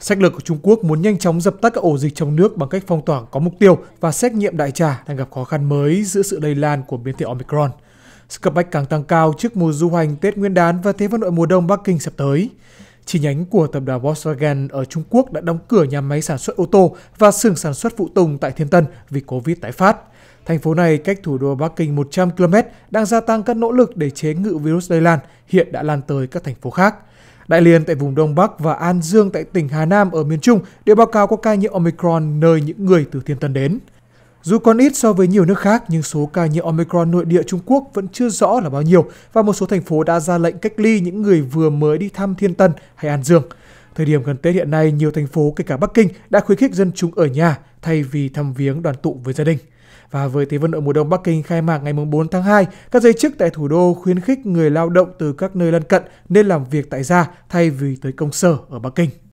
Sách lược của Trung Quốc muốn nhanh chóng dập tắt các ổ dịch trong nước bằng cách phong tỏa có mục tiêu và xét nghiệm đại trà đang gặp khó khăn mới giữa sự lây lan của biến thể Omicron. Sự cấp bách càng tăng cao trước mùa du hành Tết Nguyên đán và Thế vận hội mùa đông Bắc Kinh sắp tới. Chi nhánh của tập đoàn Volkswagen ở Trung Quốc đã đóng cửa nhà máy sản xuất ô tô và xưởng sản xuất phụ tùng tại Thiên Tân vì Covid tái phát. Thành phố này cách thủ đô Bắc Kinh 100 km đang gia tăng các nỗ lực để chế ngự virus lây lan, hiện đã lan tới các thành phố khác. Đại Liên tại vùng Đông Bắc và An Dương tại tỉnh Hà Nam ở miền Trung đều báo cáo có ca nhiễm Omicron nơi những người từ Thiên Tân đến. Dù còn ít so với nhiều nước khác, nhưng số ca nhiễm Omicron nội địa Trung Quốc vẫn chưa rõ là bao nhiêu và một số thành phố đã ra lệnh cách ly những người vừa mới đi thăm Thiên Tân hay An Dương. Thời điểm gần Tết hiện nay, nhiều thành phố kể cả Bắc Kinh đã khuyến khích dân chúng ở nhà thay vì thăm viếng đoàn tụ với gia đình. Và với Thế vận hội mùa đông Bắc Kinh khai mạc ngày 4 tháng 2, các giới chức tại thủ đô khuyến khích người lao động từ các nơi lân cận nên làm việc tại gia thay vì tới công sở ở Bắc Kinh.